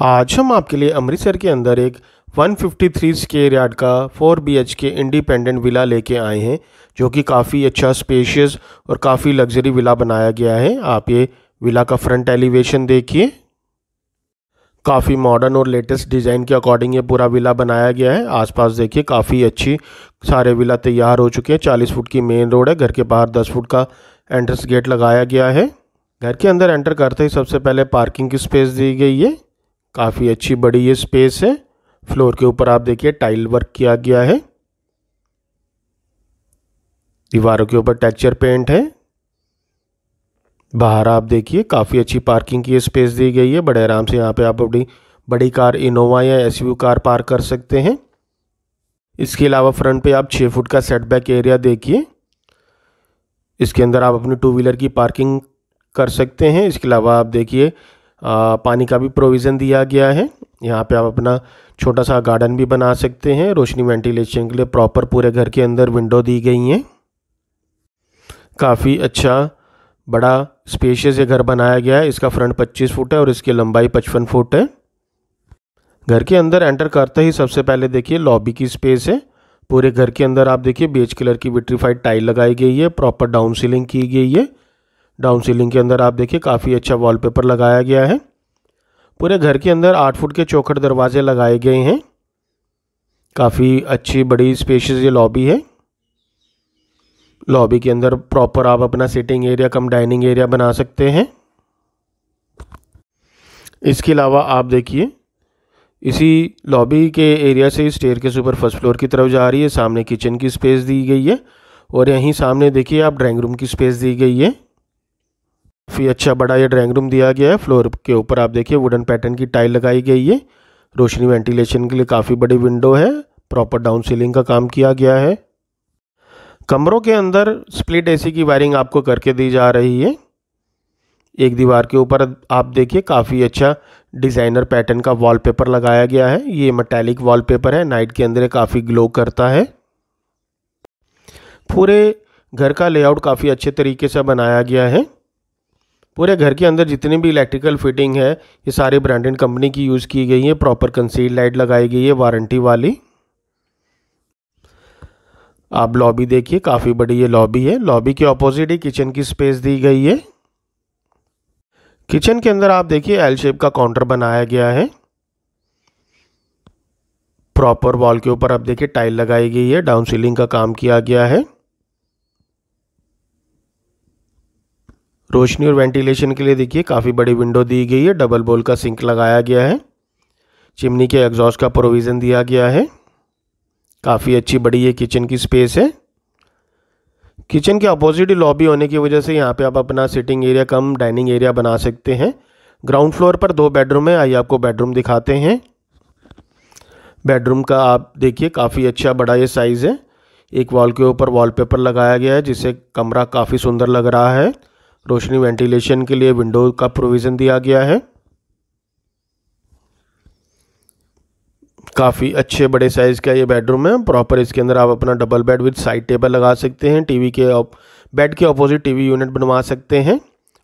आज हम आपके लिए अमृतसर के अंदर एक 153 स्केयर यार्ड का 4 के इंडिपेंडेंट विला लेके आए हैं जो कि काफ़ी अच्छा स्पेशियस और काफ़ी लग्जरी विला बनाया गया है आप ये विला का फ्रंट एलिवेशन देखिए काफ़ी मॉडर्न और लेटेस्ट डिज़ाइन के अकॉर्डिंग ये पूरा विला बनाया गया है आसपास देखिए काफ़ी अच्छी सारे विला तैयार हो चुके हैं 40 फुट की मेन रोड है घर के बाहर 10 फुट का एंट्रेंस गेट लगाया गया है घर के अंदर एंटर करते ही सबसे पहले पार्किंग की स्पेस दी गई है काफ़ी अच्छी बड़ी ये स्पेस है फ्लोर के ऊपर आप देखिए टाइल वर्क किया गया है दीवारों के ऊपर टेक्चर पेंट है बाहर आप देखिए काफ़ी अच्छी पार्किंग की स्पेस दी गई है बड़े आराम से यहाँ पे आप अपनी बड़ी कार इनोवा या एस कार पार्क कर सकते हैं इसके अलावा फ्रंट पे आप छः फुट का सेटबैक एरिया देखिए इसके अंदर आप अपनी टू व्हीलर की पार्किंग कर सकते हैं इसके अलावा आप देखिए पानी का भी प्रोविज़न दिया गया है यहाँ पे आप अपना छोटा सा गार्डन भी बना सकते हैं रोशनी वेंटिलेशन के लिए प्रॉपर पूरे घर के अंदर विंडो दी गई हैं काफ़ी अच्छा बड़ा स्पेशियस ये घर बनाया गया है इसका फ्रंट 25 फुट है और इसकी लंबाई 55 फुट है घर के अंदर एंटर करते ही सबसे पहले देखिए लॉबी की स्पेस है पूरे घर के अंदर आप देखिए बेच कलर की विट्रीफाइड टाइल लगाई गई है प्रॉपर डाउन सीलिंग की गई है डाउन सीलिंग के अंदर आप देखिए काफ़ी अच्छा वॉलपेपर लगाया गया है पूरे घर के अंदर आठ फुट के चौखट दरवाजे लगाए गए हैं काफ़ी अच्छी बड़ी स्पेशियस ये लॉबी है लॉबी के अंदर प्रॉपर आप अपना sitting area cum dining area बना सकते हैं इसके अलावा आप देखिए इसी लॉबी के एरिया से स्टेयर के ऊपर फर्स्ट फ्लोर की तरफ जा रही है सामने किचन की स्पेस दी गई है और यहीं सामने देखिए आप ड्राइंग रूम की स्पेस दी गई है काफ़ी अच्छा बड़ा ये ड्राइंग रूम दिया गया है फ्लोर के ऊपर आप देखिए वुडन पैटर्न की टाइल लगाई गई है रोशनी वेंटिलेशन के लिए काफ़ी बड़ी विंडो है प्रॉपर डाउन सीलिंग का काम किया गया है कमरों के अंदर स्प्लिट एसी की वायरिंग आपको करके दी जा रही है एक दीवार के ऊपर आप देखिए काफ़ी अच्छा डिज़ाइनर पैटर्न का वॉलपेपर लगाया गया है ये मटैलिक वॉलपेपर है नाइट के अंदर काफ़ी ग्लो करता है पूरे घर का लेआउट काफ़ी अच्छे तरीके से बनाया गया है पूरे घर के अंदर जितनी भी इलेक्ट्रिकल फिटिंग है ये सारी ब्रांडेड कंपनी की यूज़ की गई है प्रॉपर कंसील लाइट लगाई गई है वारंटी वाली आप लॉबी देखिए काफ़ी बड़ी ये लॉबी है लॉबी के ऑपोजिट ही किचन की स्पेस दी गई है किचन के अंदर आप देखिए एल शेप का काउंटर बनाया गया है प्रॉपर वॉल के ऊपर आप देखिए टाइल लगाई गई है डाउन सीलिंग का काम किया गया है रोशनी और वेंटिलेशन के लिए देखिए काफ़ी बड़ी विंडो दी गई है डबल बोल का सिंक लगाया गया है चिमनी के एग्जॉस्ट का प्रोविज़न दिया गया है काफ़ी अच्छी बड़ी ये किचन की स्पेस है किचन के अपोजिट लॉबी होने की वजह से यहाँ पे आप अपना sitting area cum dining area बना सकते हैं ग्राउंड फ्लोर पर दो बेडरूम है आइए आपको बेडरूम दिखाते हैं बेडरूम का आप देखिए काफ़ी अच्छा बड़ा ये साइज़ है एक वॉल के ऊपर वॉलपेपर लगाया गया है जिससे कमरा काफ़ी सुंदर लग रहा है रोशनी वेंटिलेशन के लिए विंडो का प्रोविज़न दिया गया है काफ़ी अच्छे बड़े साइज़ का ये बेडरूम है प्रॉपर इसके अंदर आप अपना double bed with side table लगा सकते हैं टीवी के बेड के ऑपोजिट टीवी यूनिट बनवा सकते हैं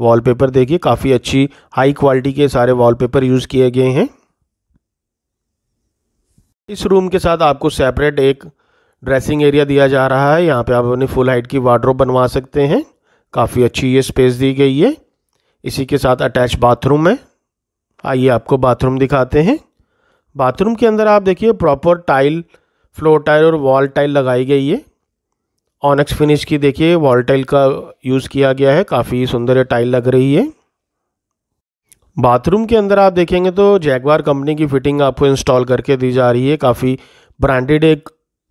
वॉलपेपर देखिए काफ़ी अच्छी हाई क्वालिटी के सारे वॉलपेपर यूज़ किए गए हैं इस रूम के साथ आपको सेपरेट एक ड्रेसिंग एरिया दिया जा रहा है यहाँ पे आप अपनी फुल हाइट की वार्ड्रोप बनवा सकते हैं काफ़ी अच्छी ये स्पेस दी गई है इसी के साथ अटैच बाथरूम है आइए आपको बाथरूम दिखाते हैं बाथरूम के अंदर आप देखिए प्रॉपर टाइल फ्लोर टाइल और वॉल टाइल लगाई गई है ऑनक्स फिनिश की देखिए वॉल टाइल का यूज़ किया गया है काफ़ी सुंदर टाइल लग रही है बाथरूम के अंदर आप देखेंगे तो जैगवार कंपनी की फ़िटिंग आपको इंस्टॉल करके दी जा रही है काफ़ी ब्रांडेड एक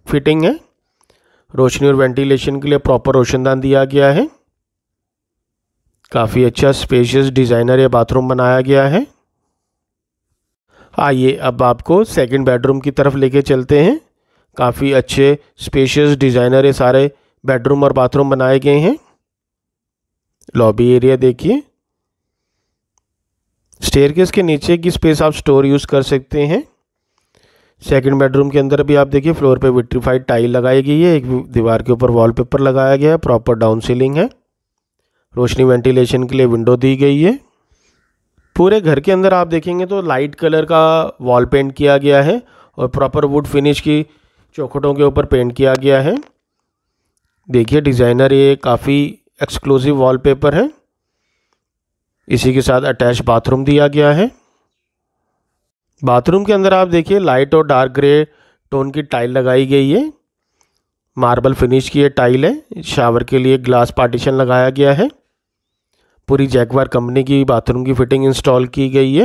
फ़िटिंग है रोशनी और वेंटिलेशन के लिए प्रॉपर रोशनदान दिया गया है काफ़ी अच्छा स्पेशियस डिज़ाइनर या बाथरूम बनाया गया है आइए अब आपको सेकंड बेडरूम की तरफ लेके चलते हैं काफ़ी अच्छे स्पेशियस डिज़ाइनर ये सारे बेडरूम और बाथरूम बनाए गए हैं लॉबी एरिया देखिए स्टेयर के नीचे की स्पेस आप स्टोर यूज़ कर सकते हैं सेकंड बेडरूम के अंदर भी आप देखिए फ्लोर पे विट्रीफाइड टाइल लगाई गई है एक दीवार के ऊपर वॉलपेपर लगाया गया है प्रॉपर डाउन सीलिंग है रोशनी वेंटिलेशन के लिए विंडो दी गई है पूरे घर के अंदर आप देखेंगे तो लाइट कलर का वॉल पेंट किया गया है और प्रॉपर वुड फिनिश की चौखटों के ऊपर पेंट किया गया है देखिए डिज़ाइनर ये काफ़ी एक्सक्लूसिव वॉलपेपर है इसी के साथ अटैच बाथरूम दिया गया है बाथरूम के अंदर आप देखिए लाइट और डार्क ग्रे टोन की टाइल लगाई गई है मार्बल फिनिश की ये टाइल है शावर के लिए ग्लास पार्टीशन लगाया गया है पूरी जैकवार कंपनी की बाथरूम की फ़िटिंग इंस्टॉल की गई है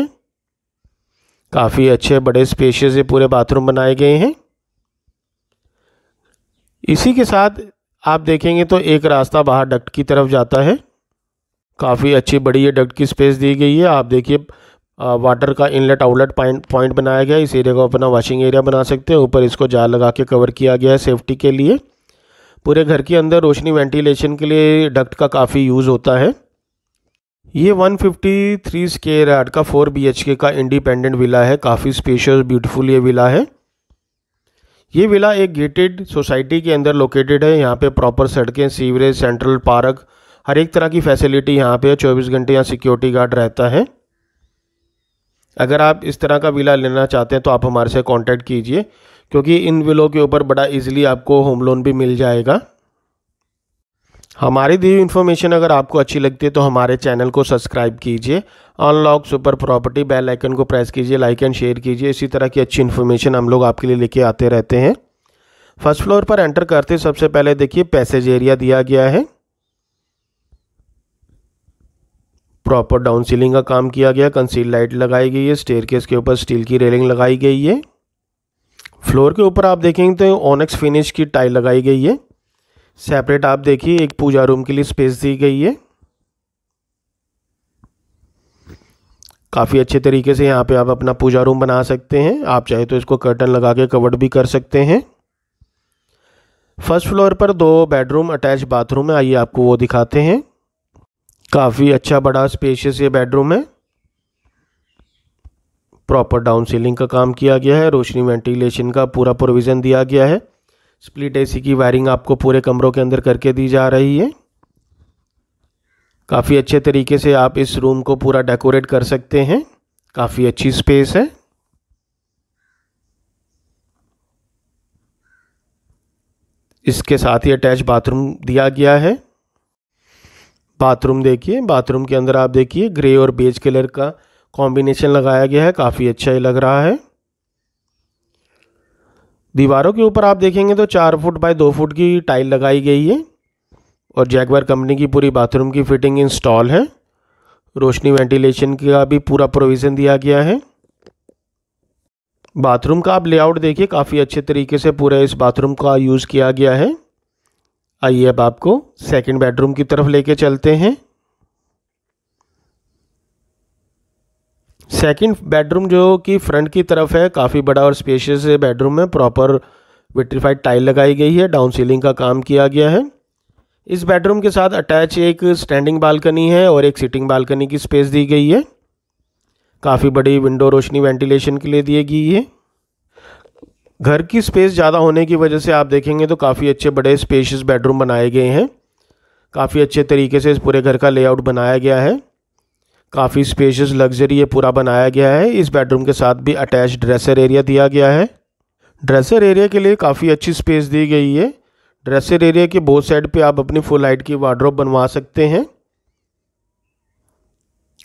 काफ़ी अच्छे बड़े स्पेशियस ये पूरे बाथरूम बनाए गए हैं इसी के साथ आप देखेंगे तो एक रास्ता बाहर डक्ट की तरफ जाता है काफ़ी अच्छी बड़ी ये डक्ट की स्पेस दी गई है आप देखिए वाटर का इनलेट आउटलेट पॉइंट बनाया गया है इस एरिया को अपना वॉशिंग एरिया बना सकते हैं ऊपर इसको जाल लगा के कवर किया गया है सेफ्टी के लिए पूरे घर के अंदर रोशनी वेंटिलेशन के लिए डक्ट का काफ़ी यूज़ होता है ये 153 स्केयर यार्ड का 4 बीएचके का इंडिपेंडेंट विला है काफ़ी स्पेशियस ब्यूटीफुल ये विला है ये विला एक गेटेड सोसाइटी के अंदर लोकेटेड है यहाँ पे प्रॉपर सड़कें सीवरेज सेंट्रल पार्क हर एक तरह की फैसिलिटी यहाँ पे 24 घंटे यहाँ सिक्योरिटी गार्ड रहता है अगर आप इस तरह का विला लेना चाहते हैं तो आप हमारे से कॉन्टैक्ट कीजिए क्योंकि इन विलों के ऊपर बड़ा ईजिली आपको होम लोन भी मिल जाएगा हमारी दी इन्फॉर्मेशन अगर आपको अच्छी लगती है तो हमारे चैनल को सब्सक्राइब कीजिए unlock super property bell icon को प्रेस कीजिए लाइक एंड शेयर कीजिए इसी तरह की अच्छी इन्फॉर्मेशन हम लोग आपके लिए लेके आते रहते हैं फर्स्ट फ्लोर पर एंटर करते सबसे पहले देखिए पैसेज एरिया दिया गया है प्रॉपर डाउन सीलिंग का काम किया गया कंसील लाइट लगाई गई है स्टेयर के ऊपर स्टील की रेलिंग लगाई गई है फ्लोर के ऊपर आप देखेंगे तो ओनेक्स फिनिश की टाइल लगाई गई है सेपरेट आप देखिए एक पूजा रूम के लिए स्पेस दी गई है काफ़ी अच्छे तरीके से यहाँ पे आप अपना पूजा रूम बना सकते हैं आप चाहे तो इसको कर्टन लगा के कवर्ड भी कर सकते हैं फर्स्ट फ्लोर पर दो बेडरूम अटैच बाथरूम है आइए आपको वो दिखाते हैं काफ़ी अच्छा बड़ा स्पेशियस ये बेडरूम है प्रॉपर डाउन सीलिंग का काम किया गया है रोशनी वेंटिलेशन का पूरा प्रोविज़न दिया गया है स्प्लिट एसी की वायरिंग आपको पूरे कमरों के अंदर करके दी जा रही है काफ़ी अच्छे तरीके से आप इस रूम को पूरा डेकोरेट कर सकते हैं काफ़ी अच्छी स्पेस है इसके साथ ही अटैच बाथरूम दिया गया है बाथरूम देखिए बाथरूम के अंदर आप देखिए ग्रे और बेज कलर का कॉम्बिनेशन लगाया गया है काफ़ी अच्छा ही लग रहा है दीवारों के ऊपर आप देखेंगे तो चार फुट बाय दो फुट की टाइल लगाई गई है और जैगवार कंपनी की पूरी बाथरूम की फिटिंग इंस्टॉल है रोशनी वेंटिलेशन का भी पूरा प्रोविज़न दिया गया है बाथरूम का आप लेआउट देखिए काफ़ी अच्छे तरीके से पूरा इस बाथरूम का यूज़ किया गया है आइए अब आपको सेकंड बेडरूम की तरफ लेके चलते हैं सेकंड बेडरूम जो कि फ्रंट की तरफ है काफ़ी बड़ा और स्पेशियस बेडरूम है प्रॉपर विट्रीफाइड टाइल लगाई गई है डाउन सीलिंग का काम किया गया है इस बेडरूम के साथ अटैच एक स्टैंडिंग बालकनी है और एक सिटिंग बालकनी की स्पेस दी गई है काफ़ी बड़ी विंडो रोशनी वेंटिलेशन के लिए दी गई है घर की स्पेस ज़्यादा होने की वजह से आप देखेंगे तो काफ़ी अच्छे बड़े स्पेशियस बेडरूम बनाए गए हैं काफ़ी अच्छे तरीके से इस पूरे घर का लेआउट बनाया गया है काफ़ी स्पेशियस लग्जरी ये पूरा बनाया गया है इस बेडरूम के साथ भी अटैच ड्रेसर एरिया दिया गया है ड्रेसर एरिया के लिए काफ़ी अच्छी स्पेस दी गई है ड्रेसर एरिया के बोथ साइड पे आप अपनी फुल हाइट की वार्ड्रोप बनवा सकते हैं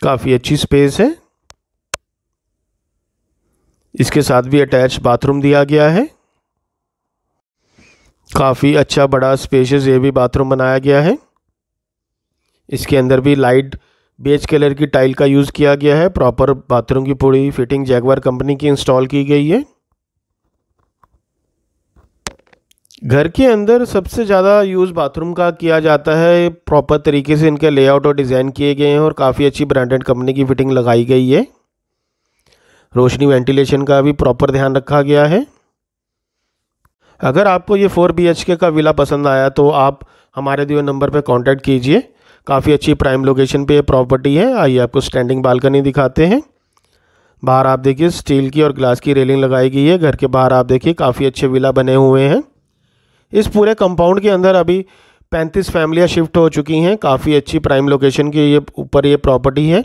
काफ़ी अच्छी स्पेस है इसके साथ भी अटैच बाथरूम दिया गया है काफ़ी अच्छा बड़ा स्पेशियस ये भी बाथरूम बनाया गया है इसके अंदर भी लाइट बेज कलर की टाइल का यूज़ किया गया है प्रॉपर बाथरूम की पूरी फिटिंग जैगवार कंपनी की इंस्टॉल की गई है घर के अंदर सबसे ज़्यादा यूज़ बाथरूम का किया जाता है प्रॉपर तरीके से इनके लेआउट और डिज़ाइन किए गए हैं और काफ़ी अच्छी ब्रांडेड कंपनी की फिटिंग लगाई गई है रोशनी वेंटिलेशन का भी प्रॉपर ध्यान रखा गया है अगर आपको ये फोर बी का विला पसंद आया तो आप हमारे दिए नंबर पर कॉन्टैक्ट कीजिए काफ़ी अच्छी प्राइम लोकेशन पे ये प्रॉपर्टी है आइए आपको स्टैंडिंग बालकनी दिखाते हैं बाहर आप देखिए स्टील की और ग्लास की रेलिंग लगाई गई है घर के बाहर आप देखिए काफ़ी अच्छे विला बने हुए हैं इस पूरे कंपाउंड के अंदर अभी पैंतीस फैमिलियाँ शिफ्ट हो चुकी हैं काफ़ी अच्छी प्राइम लोकेशन के ये ऊपर ये प्रॉपर्टी है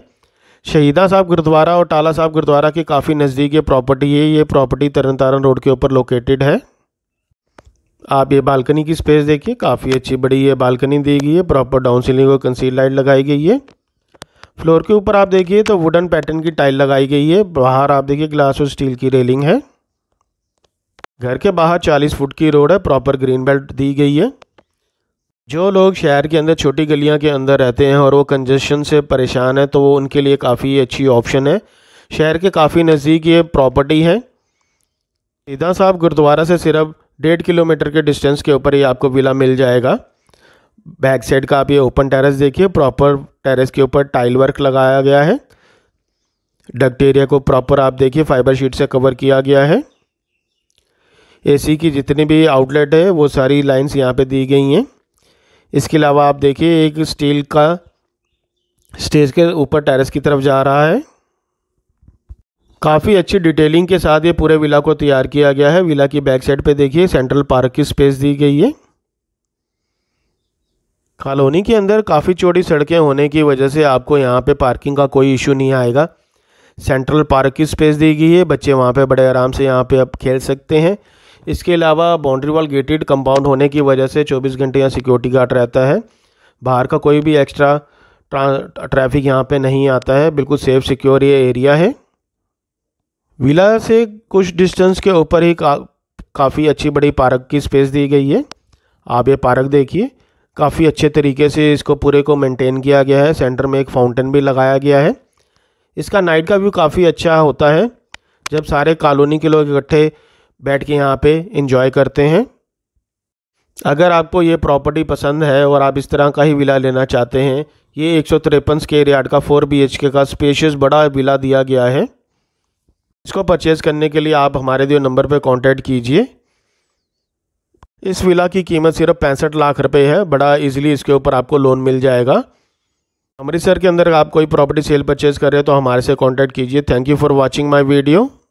शहीदा साहब गुरुद्वारा और टाला साहब गुरुद्वारा के काफ़ी नज़दीक ये प्रॉपर्टी है ये प्रॉपर्टी तरन तारण रोड के ऊपर लोकेटेड है आप ये बालकनी की स्पेस देखिए काफ़ी अच्छी बड़ी ये बालकनी दी गई है प्रॉपर डाउन सीलिंग और कंसील लाइट लगाई गई है फ्लोर के ऊपर आप देखिए तो वुडन पैटर्न की टाइल लगाई गई है बाहर आप देखिए ग्लास और स्टील की रेलिंग है घर के बाहर 40 फुट की रोड है प्रॉपर ग्रीन बेल्ट दी गई है जो लोग शहर के अंदर छोटी गलियां के अंदर रहते हैं और वो कंजेशन से परेशान है तो वो उनके लिए काफ़ी अच्छी ऑप्शन है शहर के काफ़ी नज़दीक ये प्रॉपर्टी है सीधा साहब गुरुद्वारा से सिर्फ डेढ़ किलोमीटर के डिस्टेंस के ऊपर ये आपको विला मिल जाएगा बैक साइड का आप ये ओपन टेरेस देखिए प्रॉपर टेरेस के ऊपर टाइल वर्क लगाया गया है डक्ट एरिया को प्रॉपर आप देखिए फाइबर शीट से कवर किया गया है एसी की जितनी भी आउटलेट है वो सारी लाइंस यहाँ पे दी गई हैं इसके अलावा आप देखिए एक स्टील का स्टेज के ऊपर टेरेस की तरफ जा रहा है काफ़ी अच्छी डिटेलिंग के साथ ये पूरे विला को तैयार किया गया है विला की बैक साइड पे देखिए सेंट्रल पार्क की स्पेस दी गई है कॉलोनी के अंदर काफ़ी छोटी सड़कें होने की वजह से आपको यहाँ पे पार्किंग का कोई इशू नहीं आएगा सेंट्रल पार्क की स्पेस दी गई है बच्चे वहाँ पे बड़े आराम से यहाँ पे अब खेल सकते हैं इसके अलावा बाउंड्री वॉल गेटेड कंपाउंड होने की वजह से चौबीस घंटे यहाँ सिक्योरिटी गार्ड रहता है बाहर का कोई भी एक्स्ट्रा ट्रैफिक यहाँ पे नहीं आता है बिल्कुल सेफ़ सिक्योर ये एरिया है विला से कुछ डिस्टेंस के ऊपर ही का, काफ़ी अच्छी बड़ी पार्क की स्पेस दी गई है आप ये पार्क देखिए काफ़ी अच्छे तरीके से इसको पूरे को मेंटेन किया गया है सेंटर में एक फाउंटेन भी लगाया गया है इसका नाइट का व्यू काफ़ी अच्छा होता है जब सारे कॉलोनी के लोग इकट्ठे बैठ के यहाँ पे इंजॉय करते हैं अगर आपको ये प्रॉपर्टी पसंद है और आप इस तरह का ही विला लेना चाहते हैं ये एक सौ तिरपन स्केयर का फोर बी का स्पेशियस बड़ा विला दिया गया है इसको परचेज़ करने के लिए आप हमारे दिए नंबर पर कॉन्टैक्ट कीजिए इस विला की कीमत सिर्फ पैंसठ लाख रुपए है बड़ा इजीली इसके ऊपर आपको लोन मिल जाएगा अमृतसर के अंदर आप कोई प्रॉपर्टी सेल परचेज़ कर रहे हो तो हमारे से कांटेक्ट कीजिए thank you for watching my video